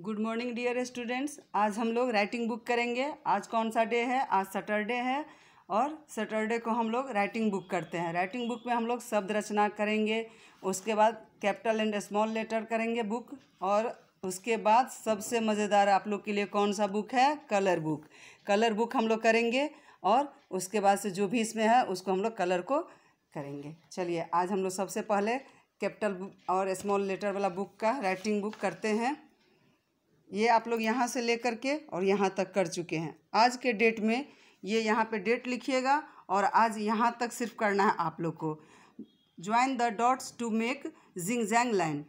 good morning dear students आज हम लोग राइटिंग बुक करेंगे आज कौन सा डे है आज सैटरडे है और सैटरडे को हम लोग राइटिंग बुक करते हैं राइटिंग बुक में हम लोग शब्द रचना करेंगे उसके बाद कैपिटल एंड स्मॉल लेटर करेंगे बुक और उसके बाद सबसे मज़ेदार आप लोग के लिए कौन सा बुक है कलर बुक कलर बुक हम लोग करेंगे और उसके बाद से जो भी इसमें है उसको हम लोग कलर को करेंगे चलिए आज हम लोग सबसे पहले कैपिटल और स्मॉल लेटर वाला बुक का राइटिंग बुक करते हैं ये आप लोग यहाँ से लेकर के और यहाँ तक कर चुके हैं आज के डेट में ये यहाँ पे डेट लिखिएगा और आज यहाँ तक सिर्फ करना है आप लोग को join the dots to make zigzag line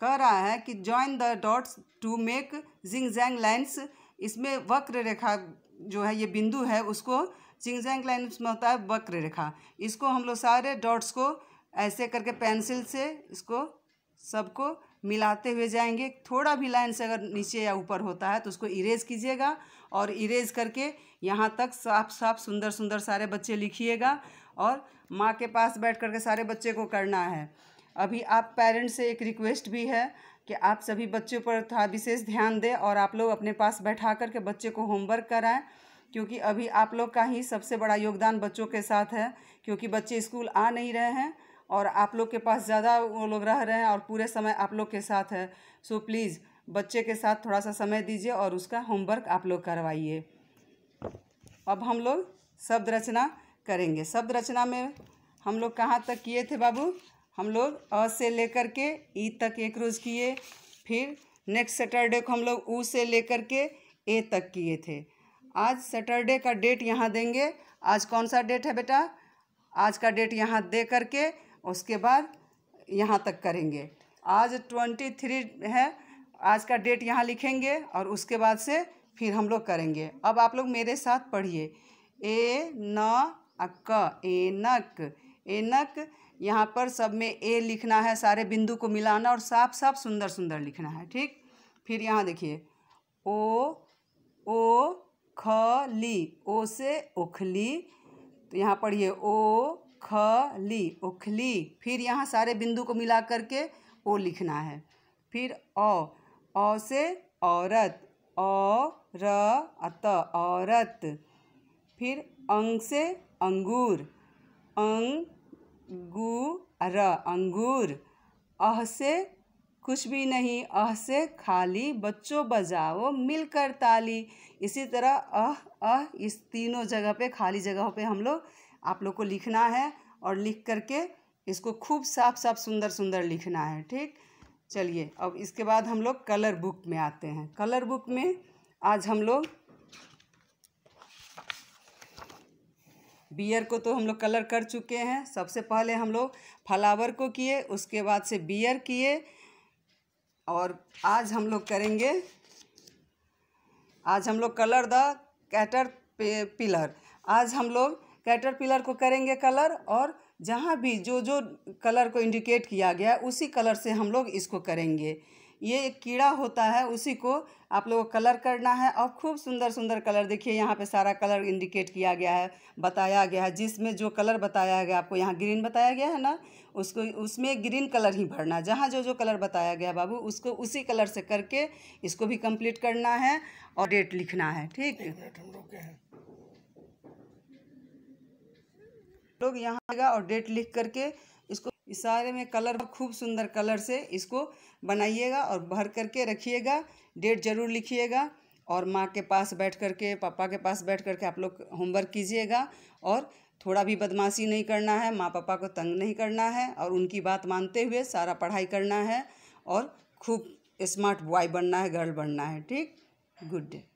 कह रहा है कि join the dots to make zigzag lines इसमें वक्र रेखा जो है ये बिंदु है उसको जिंग जैंग लाइन्स में होता है वक्र रेखा इसको हम लोग सारे डॉट्स को ऐसे करके पेंसिल से इसको सबको मिलाते हुए जाएंगे थोड़ा भी लाइन से अगर नीचे या ऊपर होता है तो उसको इरेज कीजिएगा और इरेज करके यहाँ तक साफ साफ सुंदर सुंदर सारे बच्चे लिखिएगा और माँ के पास बैठ कर के सारे बच्चे को करना है अभी आप पेरेंट्स से एक रिक्वेस्ट भी है कि आप सभी बच्चों पर था विशेष ध्यान दें और आप लोग अपने पास बैठा करके बच्चे को होमवर्क कराएं क्योंकि अभी आप लोग का ही सबसे बड़ा योगदान बच्चों के साथ है क्योंकि बच्चे स्कूल आ नहीं रहे हैं और आप लोग के पास ज़्यादा वो लोग रह रहे हैं और पूरे समय आप लोग के साथ है सो प्लीज़ बच्चे के साथ थोड़ा सा समय दीजिए और उसका होमवर्क आप लोग करवाइए अब हम लोग शब्द रचना करेंगे शब्द रचना में हम लोग कहाँ तक किए थे बाबू हम लोग अ से लेकर के ई तक एक रोज़ किए फिर नेक्स्ट सैटरडे को हम लोग ऊ से लेकर के ए तक किए थे आज सैटरडे का डेट यहाँ देंगे आज कौन सा डेट है बेटा आज का डेट यहाँ दे करके उसके बाद यहाँ तक करेंगे आज ट्वेंटी थ्री है आज का डेट यहाँ लिखेंगे और उसके बाद से फिर हम लोग करेंगे अब आप लोग मेरे साथ पढ़िए ए न अक एनक एनक यहाँ पर सब में ए लिखना है सारे बिंदु को मिलाना और साफ साफ सुंदर सुंदर लिखना है ठीक फिर यहाँ देखिए ओ ओ खली ओ से ओखली तो यहाँ पढ़िए ओ ख ली ओखली फिर यहाँ सारे बिंदु को मिला करके ओ लिखना है फिर ओ ओ से औरत ओ र अत औरत फिर अंग से अंगूर अंग गु र अंगूर अह से कुछ भी नहीं अह से खाली बच्चों बजाओ मिलकर ताली इसी तरह अह अह इस तीनों जगह पे खाली जगहों पे हम लोग आप लोग को लिखना है और लिख करके इसको खूब साफ साफ सुंदर सुंदर लिखना है ठीक चलिए अब इसके बाद हम लोग कलर बुक में आते हैं कलर बुक में आज हम लोग बियर को तो हम लोग कलर कर चुके हैं सबसे पहले हम लोग फ्लावर को किए उसके बाद से बियर किए और आज हम लोग करेंगे आज हम लोग कलर द कैटर पिलर आज हम लोग कैटरपिलर को करेंगे कलर और जहाँ भी जो जो कलर को इंडिकेट किया गया उसी कलर से हम लोग इसको करेंगे ये एक कीड़ा होता है उसी को आप लोगों को कलर करना है और खूब सुंदर सुंदर कलर देखिए यहाँ पे सारा कलर इंडिकेट किया गया है बताया गया है जिसमें जो कलर बताया गया आपको यहाँ ग्रीन बताया गया है ना उसको उसमें ग्रीन कलर ही भरना जहाँ जो जो कलर बताया गया बाबू उसको उसी कलर से करके इसको भी कंप्लीट करना है और डेट लिखना है ठीक है लोग यहाँ आएगा और डेट लिख करके इसको इशारे में कलर खूब सुंदर कलर से इसको बनाइएगा और भर करके रखिएगा डेट जरूर लिखिएगा और माँ के पास बैठ करके पापा के पास बैठ करके आप लोग होमवर्क कीजिएगा और थोड़ा भी बदमाशी नहीं करना है माँ पापा को तंग नहीं करना है और उनकी बात मानते हुए सारा पढ़ाई करना है और खूब स्मार्ट बॉय बनना है गर्ल बनना है ठीक गुड डे